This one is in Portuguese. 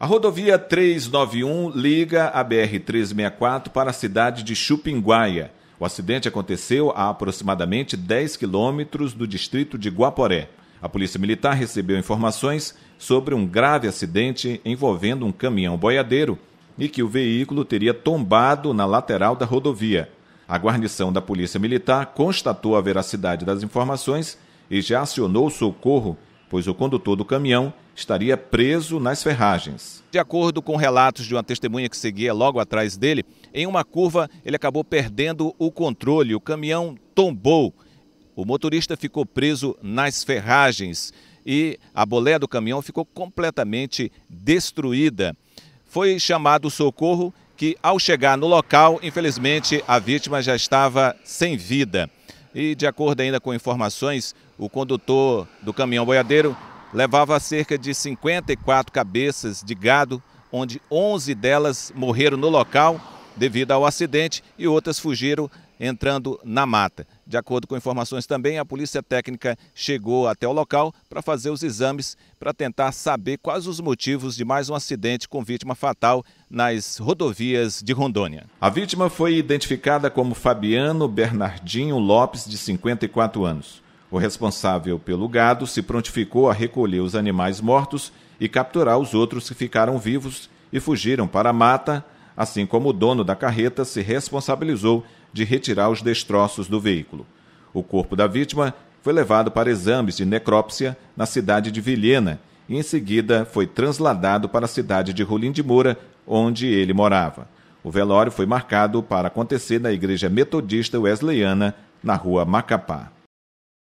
A rodovia 391 liga a BR-364 para a cidade de Chupinguaia. O acidente aconteceu a aproximadamente 10 quilômetros do distrito de Guaporé. A Polícia Militar recebeu informações sobre um grave acidente envolvendo um caminhão boiadeiro e que o veículo teria tombado na lateral da rodovia. A guarnição da Polícia Militar constatou a veracidade das informações e já acionou o socorro, pois o condutor do caminhão estaria preso nas ferragens. De acordo com relatos de uma testemunha que seguia logo atrás dele, em uma curva ele acabou perdendo o controle, o caminhão tombou. O motorista ficou preso nas ferragens e a boleia do caminhão ficou completamente destruída. Foi chamado o socorro que, ao chegar no local, infelizmente a vítima já estava sem vida. E, de acordo ainda com informações, o condutor do caminhão boiadeiro levava cerca de 54 cabeças de gado, onde 11 delas morreram no local devido ao acidente e outras fugiram entrando na mata. De acordo com informações também, a polícia técnica chegou até o local para fazer os exames para tentar saber quais os motivos de mais um acidente com vítima fatal nas rodovias de Rondônia. A vítima foi identificada como Fabiano Bernardinho Lopes, de 54 anos. O responsável pelo gado se prontificou a recolher os animais mortos e capturar os outros que ficaram vivos e fugiram para a mata, assim como o dono da carreta se responsabilizou de retirar os destroços do veículo. O corpo da vítima foi levado para exames de necrópsia na cidade de Vilhena e em seguida foi transladado para a cidade de Rolim de Moura, onde ele morava. O velório foi marcado para acontecer na Igreja Metodista Wesleyana, na rua Macapá.